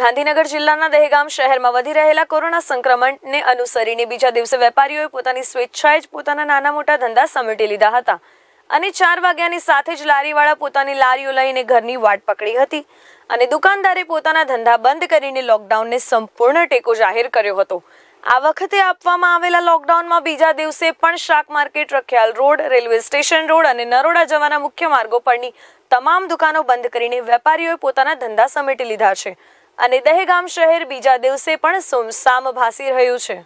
ગાંધીનગર જિલ્લાના દહેગામ શહેરમાં વધી રહેલા કોરોના સંક્રમણને અનુસરીને બીજા દિવસે વેપારીઓએ પોતાની સ્વેચ્છાએ જ પોતાના નાના મોટા ધંધા સમેટી લીધા હતા અને ચાર વાગ્યાની સાથે જ લારીવાળા પોતાની લારીઓ લઈને ઘરની વાટ પકડી હતી અને દુકાનદારે પોતાના ધંધા બંધ કરીને લોકડાઉનને સંપૂર્ણ ટેકો જાહેર કર્યો હતો આ વખતે આપવામાં આવેલા લોકડાઉનમાં બીજા દિવસે પણ શાક market Rakhial road railway station road અને નરોડા જવાના મુખ્ય માર્ગો પરની તમામ દુકાનો બંધ કરીને વેપારીઓએ પોતાના ધંધા સમેટી લીધા છે અને દહેગામ શહેર બીજા દિવસે પણ સુમસામ ભાસી રહ્યું છે